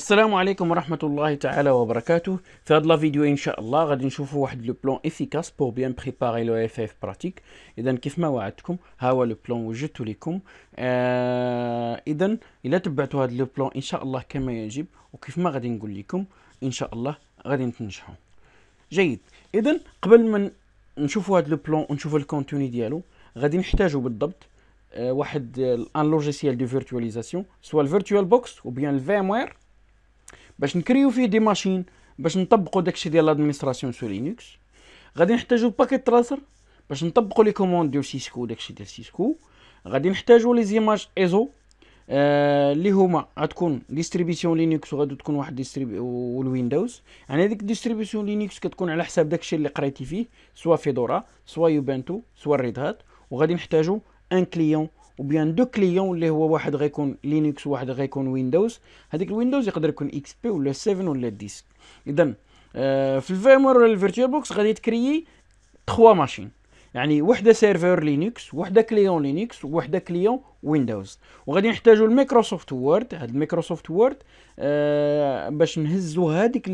السلام عليكم ورحمة الله تعالى وبركاته في هذا الفيديو إن شاء الله غادي نشوفوا واحد لو بلون إفيكاس بور بيان بريباري لو اف اف براتيك إذا كيف ما وعدتكم ها هو لو بلون وجدته لكم آه إذا إلا تبعتوا هذا لو بلون إن شاء الله كما يجب وكيف ما غادي نقول لكم إن شاء الله غادي تنجحوا جيد إذا قبل ما نشوفوا هذا لو بلون ونشوفوا الكونتوني ديالو غادي نحتاجوا بالضبط آه واحد ان لوجيسيال دو فيرتواليزاسيون سوا الفيرتوال بوكس وبيان الفيموير باش نكريو فيه دي ماشين باش نطبقوا داكشي ديال لادمينستراسيون سو لينكس غادي نحتاجو باكيت تراسر باش نطبقوا لي كوموند ديال سيسكو داكشي ديال سيسكو غادي نحتاجو لي زيماج ايزو اللي آه هما غتكون ديستريبيسيون لينكس وغادي تكون واحد ديستريبي والويندوز يعني هذيك ديستريبيسيون لينكس كتكون على حساب داكشي اللي قريتي فيه سوا فيدورا سوا يوبانتو سوا ريد هات وغادي نحتاجو ان كليون وبيان دو كليون اللي هو واحد غيكون لينكس وواحد غيكون ويندوز هذيك الويندوز يقدر يكون اكس بي ولا 7 ولا 10 اذا آه، في الفيرمور ولا الفيرتشوال بوكس غادي تكريي 3 ماشين يعني وحده سيرفر لينكس وحده كليون لينكس وحده كليون ويندوز وغادي نحتاجوا الميكروسوفت وورد هاد الميكروسوفت وورد آه باش نهزوا هذيك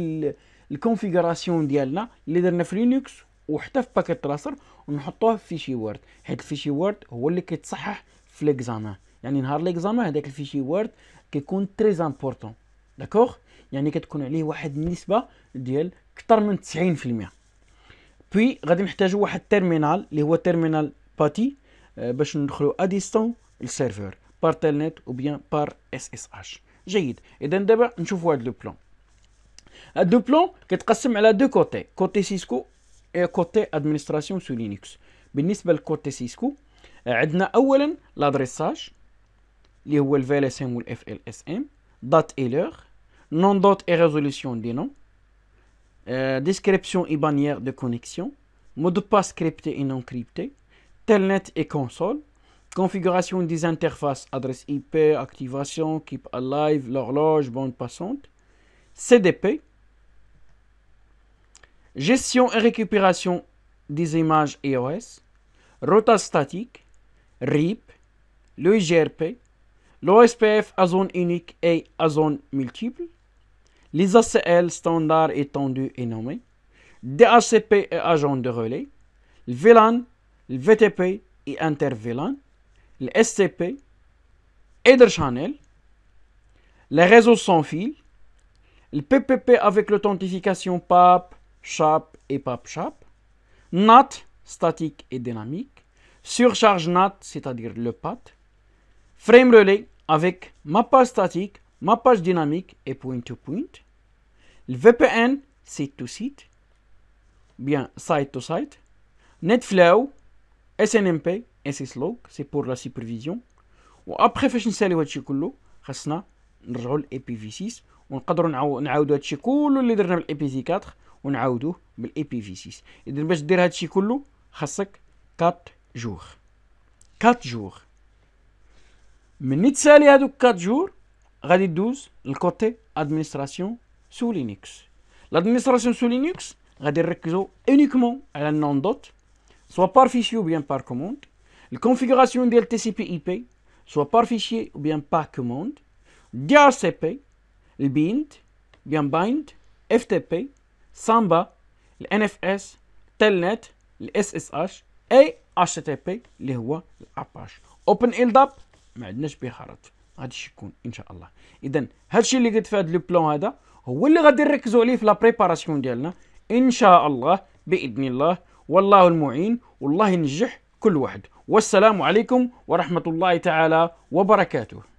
الكونفيغوراسيون ديالنا اللي درنا في لينكس وحتى في باكيت تراسر ونحطوه في فيشي وورد حيت الفيشي وورد هو اللي كيتصحح في ليكزامان يعني نهار ليكزامان هذاك الفيشي وورد كيكون تري امبورطون داكوغ يعني كتكون عليه واحد النسبه ديال اكثر من 90% بوي غادي نحتاجو واحد تيرمينال اللي هو تيرمينال آه، باتي باش ندخلو اديستون للسيرفور بار تيلنت او بيان بار اس اس اش جيد اذا دابا نشوفو هاد لو بلان هاد لو بلان كتقسم على دو كوتي كوتي سيسكو اي كوتي ادمنستراسيون سو لينكس بالنسبه لكوتي سيسكو l'adressage les l'adressage les هو FLSM, Date ou اس M, date et résolution des noms, description et bannière de connexion, mode de passe crypté et non crypté, telnet et console, configuration des interfaces, adresse IP, activation, keep alive, l'horloge, bande passante, CDP, gestion et récupération des images IOS rota statique, RIP, le IGRP, l'OSPF à zone unique et à zone multiple, les ACL standards étendus et nommés, DHCP et agents de relais, le VLAN, le VTP et inter-VLAN, le SCP, Channel, les réseaux sans fil, le PPP avec l'authentification PAP, SHAP et PAP-SHAP, NAT statique et dynamique, surcharge NAT, c'est-à-dire le PAT, frame relay avec mappage statique, mappage dynamique et point-to-point. Le VPN, site-to-site, bien site-to-site. NetFlow, SNMP, SSLog, c'est pour la supervision. et après, نساليو هادشي كله خاصنا نرجعو للاي بي 6 ونقدروا نعاودو هادشي كله اللي درنا بالاي بي 4 ونعاودوه بالاي بي ipv 6 اذا باش دير هادشي كله خاصك 4 4 jours. Mais nous 4 jours. Nous 12. Le côté administration sous Linux. L'administration sous Linux, nous avons uniquement à non-dot, soit par fichier ou bien par commande. La configuration de tcp ip soit par fichier ou bien par commande. DRCP, le bind, bien bind, FTP, Samba, NFS, Telnet, le SSH et اتش تي بي اللي هو الاباش اوبن الداب ما عندناش به خرط غادي يكون ان شاء الله اذا هادشي اللي قلت في هاد لو بلون هذا هو اللي غادي نركزوا عليه في لا بريباراسيون ديالنا ان شاء الله باذن الله والله المعين والله ينجح كل واحد والسلام عليكم ورحمه الله تعالى وبركاته